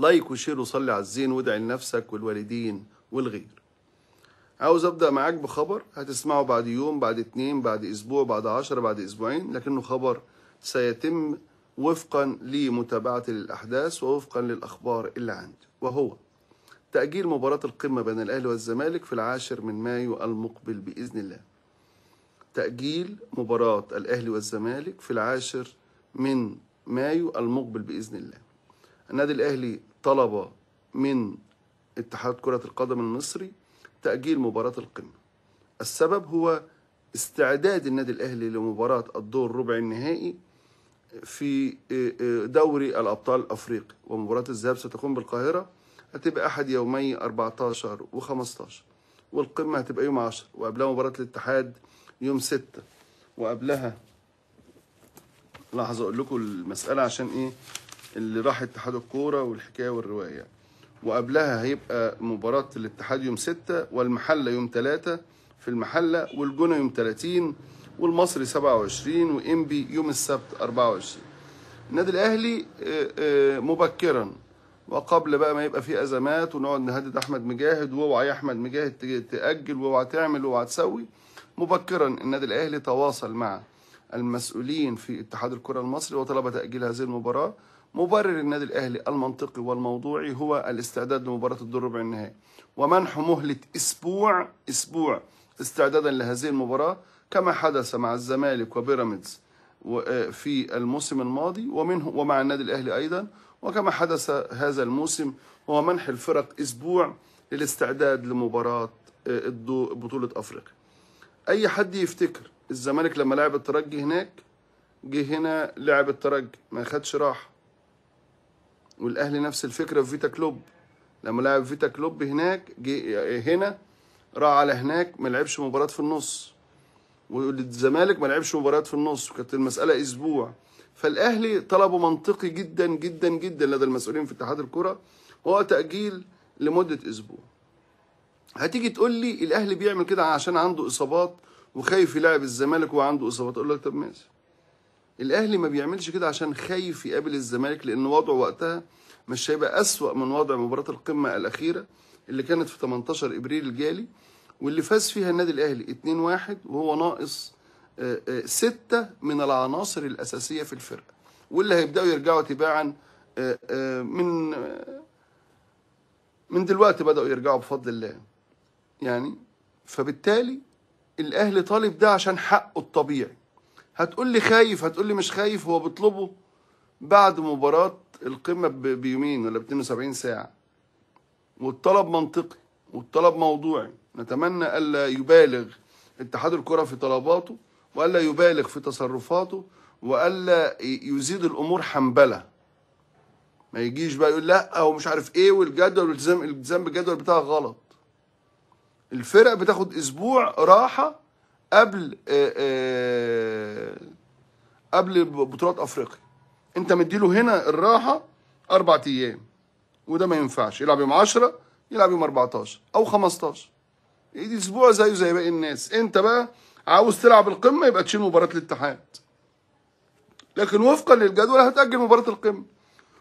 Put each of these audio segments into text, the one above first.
لايك وشير وصلي على الزين وادعي لنفسك والوالدين والغير عاوز ابدا معاك بخبر هتسمعه بعد يوم بعد اتنين بعد اسبوع بعد عشرة بعد اسبوعين لكنه خبر سيتم وفقا لمتابعتي للاحداث ووفقا للاخبار اللي عندي وهو تاجيل مباراه القمه بين الاهلي والزمالك في العاشر من مايو المقبل باذن الله تاجيل مباراه الاهلي والزمالك في العاشر من مايو المقبل باذن الله النادي الاهلي طلب من اتحاد كرة القدم المصري تأجيل مباراة القمة السبب هو استعداد النادي الأهلي لمباراة الدور ربع النهائي في آه، آه، دوري الأبطال الأفريقي ومباراة الذهاب ستكون بالقاهرة هتبقى أحد يومي 14 و15 والقمة هتبقى يوم 10 وقبلها مباراة الاتحاد يوم 6 وقبلها لحظة أقول لكم المسألة عشان إيه اللي راح اتحاد الكوره والحكايه والروايه وقبلها هيبقى مباراه الاتحاد يوم 6 والمحله يوم 3 في المحله والجونه يوم 30 والمصري 27 وانبي يوم السبت 24 النادي الاهلي آه، آه، مبكرا وقبل بقى ما يبقى في ازمات ونقعد نهدد احمد مجاهد واوعى يا احمد مجاهد تاجل واوعى تعمل واوعى تسوي مبكرا النادي الاهلي تواصل مع المسؤولين في اتحاد الكره المصري وطلب تاجيل هذه المباراه مبرر النادي الاهلي المنطقي والموضوعي هو الاستعداد لمباراه الدور ربع النهائي ومنح مهله اسبوع اسبوع استعدادا لهذه المباراه كما حدث مع الزمالك وبيراميدز آه، في الموسم الماضي ومنه ومع النادي الاهلي ايضا وكما حدث هذا الموسم هو منح الفرق اسبوع للاستعداد لمباراه آه، بطوله افريقيا. اي حد يفتكر الزمالك لما لعب الترجي هناك جه هنا لعب الترجي ما خدش راحه والاهلي نفس الفكره في فيتا كلوب لما لعب فيتا كلوب هناك جه هنا راح على هناك ما لعبش مباراه في النص والزمالك ما لعبش مباريات في النص وكانت المساله اسبوع فالاهلي طلبه منطقي جدا جدا جدا لدى المسؤولين في اتحاد الكره هو تاجيل لمده اسبوع هتيجي تقول لي الاهلي بيعمل كده عشان عنده اصابات وخايف يلاعب الزمالك وعنده اصابات اقول لك طب ماشي الاهلي ما بيعملش كده عشان خايف يقابل الزمالك لان وضعه وقتها مش هيبقى اسوا من وضع مباراه القمه الاخيره اللي كانت في 18 ابريل الجالي واللي فاز فيها النادي الاهلي 2-1 وهو ناقص آه، آه، ستة من العناصر الأساسية في الفرقة واللي هيبدأوا يرجعوا تباعا آه، من من دلوقتي بدأوا يرجعوا بفضل الله يعني فبالتالي الأهلي طالب ده عشان حقه الطبيعي هتقول لي خايف هتقول لي مش خايف هو بيطلبه بعد مباراة القمة بيومين ولا ب 72 ساعة والطلب منطقي والطلب موضوعي نتمنى ألا يبالغ اتحاد الكرة في طلباته وألا يبالغ في تصرفاته وألا يزيد الأمور حنبلة ما يجيش بقى يقول لا هو مش عارف ايه والجدول والالتزام الالتزام بالجدول بتاعك غلط الفرق بتاخد اسبوع راحه قبل آه، آه، قبل بطولات افريقيا انت مديله هنا الراحه اربع ايام وده ما ينفعش يلعب يوم 10 يلعب يوم 14 او 15 يدي اسبوع زيه زي باقي الناس انت بقى عاوز تلعب القمه يبقى تشيل مباراه الاتحاد لكن وفقا للجدول هتاجل مباراه القمه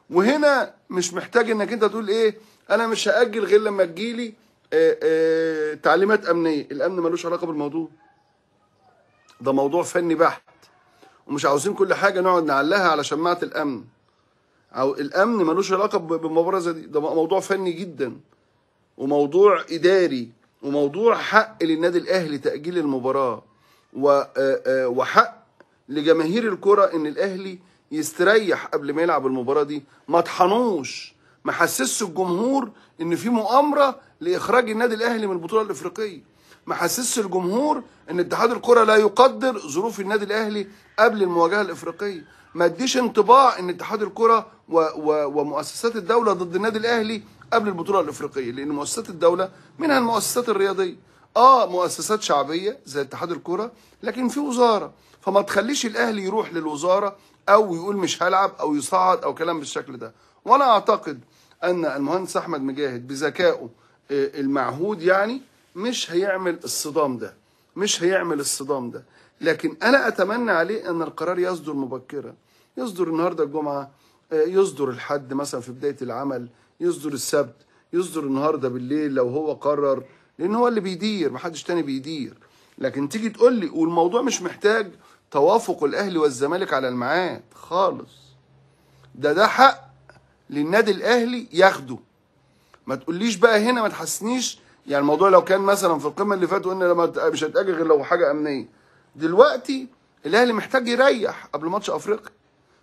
وهنا مش محتاج انك انت تقول ايه انا مش هاجل غير لما تجيلي آه، تعليمات امنيه الامن ملوش علاقه بالموضوع ده موضوع فني بحت ومش عاوزين كل حاجة نقعد نعلها على شماعة الأمن أو الأمن ملوش علاقة بالمبارزة دي ده موضوع فني جدا وموضوع إداري وموضوع حق للنادي الأهلي تأجيل المباراة آه، آه، وحق لجماهير الكرة إن الأهلي يستريح قبل ما يلعب المباراة دي ما طحنوش ما حسسش الجمهور إن في مؤامرة لإخراج النادي الأهلي من البطولة الإفريقية ما حسسش الجمهور ان اتحاد الكره لا يقدر ظروف النادي الاهلي قبل المواجهه الافريقيه ما اديش انطباع ان اتحاد الكره و... و... ومؤسسات الدوله ضد النادي الاهلي قبل البطوله الافريقيه لان مؤسسات الدوله منها المؤسسات الرياضيه اه مؤسسات شعبيه زي اتحاد الكره لكن في وزاره فما تخليش الاهلي يروح للوزاره او يقول مش هلعب او يصعد او كلام بالشكل ده وانا اعتقد ان المهندس احمد مجاهد بذكائه آه، المعهود يعني مش هيعمل الصدام ده مش هيعمل الصدام ده لكن انا اتمنى عليه ان القرار يصدر مبكرا يصدر النهارده الجمعه آه، يصدر الحد مثلا في بدايه العمل يصدر السبت يصدر النهارده بالليل لو هو قرر لان هو اللي بيدير محدش تاني بيدير لكن تيجي تقول لي والموضوع مش محتاج توافق الاهلي والزمالك على الميعاد خالص ده ده حق للنادي الاهلي ياخده ما تقوليش بقى هنا ما تحسنيش يعني الموضوع لو كان مثلا في القمه اللي فاتوا قلنا لما مش هتاجل غير لو حاجه امنيه دلوقتي الاهلي محتاج يريح قبل ماتش افريقيا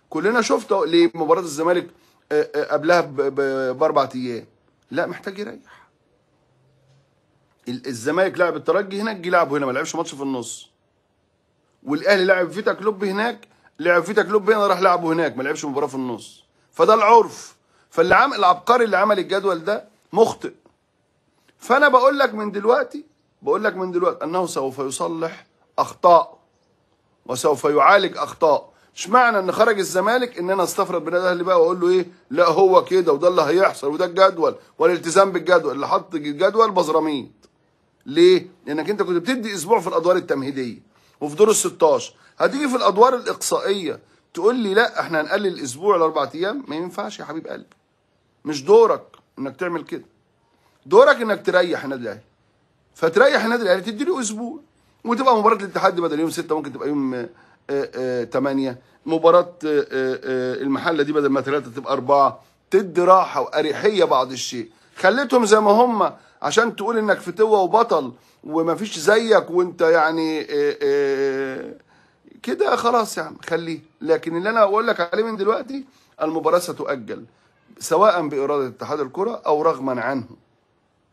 كلنا شفته لمباراه الزمالك آه، آه، قبلها باربع ايام لا محتاج يريح الزمالك لعب الترجي هناك جه لعبه هنا ما لعبش ماتش في النص والاهلي لعب فيتا كلوب هناك لعب فيتا كلوب هنا راح لعبه هناك ما لعبش مباراه في النص فده العرف فاللي عمل العبقري اللي عمل الجدول ده مخطئ فانا بقول لك من دلوقتي بقول لك من دلوقتي انه سوف يصلح اخطاء وسوف يعالج اخطاء مش معنى ان خرج الزمالك ان انا استفرد بنادي الاهلي بقى واقول له ايه لا هو كده وده اللي هيحصل وده الجدول والالتزام بالجدول اللي حط الجدول بزراميط ليه لانك انت كنت بتدي اسبوع في الادوار التمهيديه وفي دور ال16 هتيجي في الادوار الاقصائيه تقول لي لا احنا هنقلل الاسبوع لاربع ايام ما ينفعش يا حبيب قلبي مش دورك انك تعمل كده دورك انك تريح النادي الاهلي فتريح النادي الاهلي تدي له اسبوع وتبقى مباراه الاتحاد بدل يوم 6 ممكن تبقى يوم 8 آه، آه، مباراه آه، المحله دي بدل ما 3 تبقى 4 تدي راحه واريحيه بعض الشيء خليتهم زي ما هم عشان تقول انك فتوه وبطل ومفيش زيك وانت يعني كده خلاص يا عم خليه لكن اللي انا اقول لك عليه من دلوقتي المباراه ستؤجل سواء باراده اتحاد الكره او رغما عنه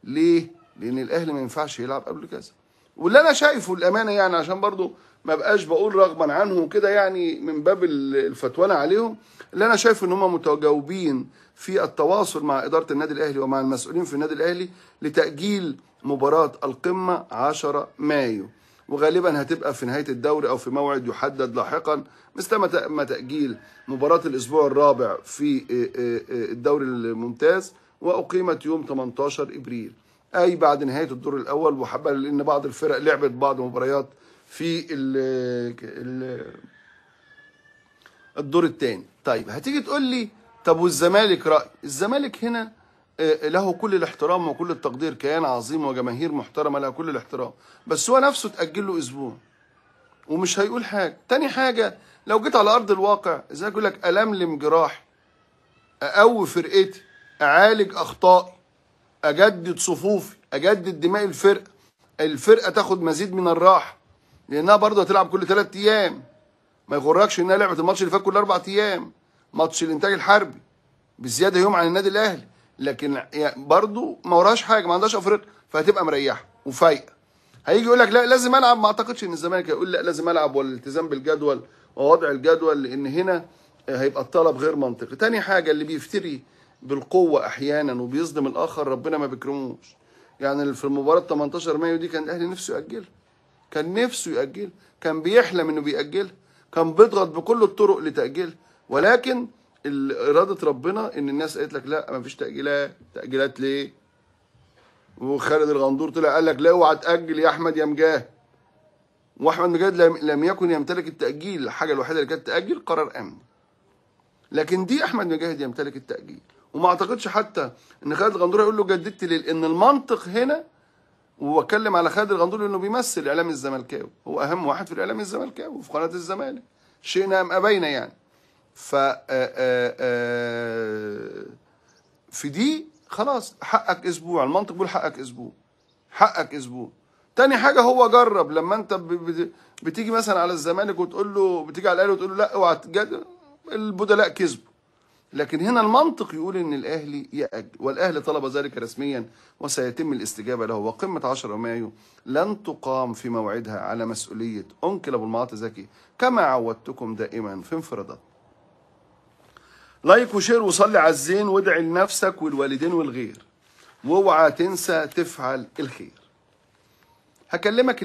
ليه؟ لأن الأهلي ما ينفعش يلعب قبل كذا واللي أنا شايفه الأمانة يعني عشان برضو ما بقاش بقول رغما عنه وكده يعني من باب الفتوانة عليهم اللي أنا شايفه إن هم متجاوبين في التواصل مع إدارة النادي الأهلي ومع المسؤولين في النادي الأهلي لتأجيل مباراة القمة 10 مايو وغالبا هتبقى في نهايه الدوري او في موعد يحدد لاحقا مثل ما تاجيل مباراه الاسبوع الرابع في آه، آه، آه، الدوري الممتاز وأقيمت يوم 18 إبريل أي بعد نهاية الدور الأول وحبل لأن بعض الفرق لعبت بعض مباريات في ال الدور الثاني طيب هتيجي تقول لي طب والزمالك رأي الزمالك هنا آه، له كل الاحترام وكل التقدير كيان عظيم وجماهير محترمة لها كل الاحترام بس هو نفسه تأجل له أسبوع ومش هيقول حاجة تاني حاجة لو جيت على أرض الواقع إزاي يقول لك ألملم جراح أقوي فرقتي اعالج اخطائي اجدد صفوفي اجدد دماء الفرقه الفرقه تاخد مزيد من الراحه لانها برضه هتلعب كل ثلاث ايام ما يغركش انها لعبت الماتش اللي فات كل اربع ايام ماتش الانتاج الحربي بزياده يوم عن النادي الاهلي لكن برضه ما وراهاش حاجه ما عندهاش افريقيا فهتبقى مريحه وفايقه هيجي يقول لك لا لازم العب ما اعتقدش ان الزمالك هيقول لا لازم العب والالتزام بالجدول ووضع الجدول لان هنا هيبقى الطلب غير منطقي تاني حاجه اللي بيفتري بالقوه احيانا وبيصدم الاخر ربنا ما بيكرموش يعني في المباراه 18 مايو دي كان الاهلي نفسه ياجلها كان نفسه ياجلها كان بيحلم انه بيأجل كان بيضغط بكل الطرق لتاجيلها ولكن اراده ربنا ان الناس قالت لك لا مفيش تاجيلات تاجيلات ليه وخالد الغندور طلع قال لك لا اوعى تاجل يا احمد يا مجاهد واحمد مجاهد لم يكن يمتلك التاجيل الحاجه الوحيده اللي كانت تاجل قرار امني لكن دي احمد مجاهد يمتلك التاجيل وما اعتقدش حتى ان خالد الغندور يقول له جددت ليه لان المنطق هنا واتكلم على خالد الغندور انه بيمثل الاعلام الزملكاوي هو اهم واحد في الاعلام الزملكاوي وفي قناه الزمالك شئنا ام ابينا يعني ف آه، آه، آه، في دي خلاص حقك اسبوع المنطق بيقول حقك اسبوع حقك اسبوع تاني حاجه هو جرب لما انت بتيجي مثلا على الزمالك وتقول له بتيجي على الاهلي وتقول له لا اوعى البدلاء كذبوا لكن هنا المنطق يقول ان الاهلي ياجل والاهلي طلب ذلك رسميا وسيتم الاستجابه له وقمه 10 مايو لن تقام في موعدها على مسؤوليه انكل ابو المعاطي زكي كما عودتكم دائما في انفرادات لايك وشير وصلي على الزين وادعي لنفسك والوالدين والغير واوعى تنسى تفعل الخير هكلمك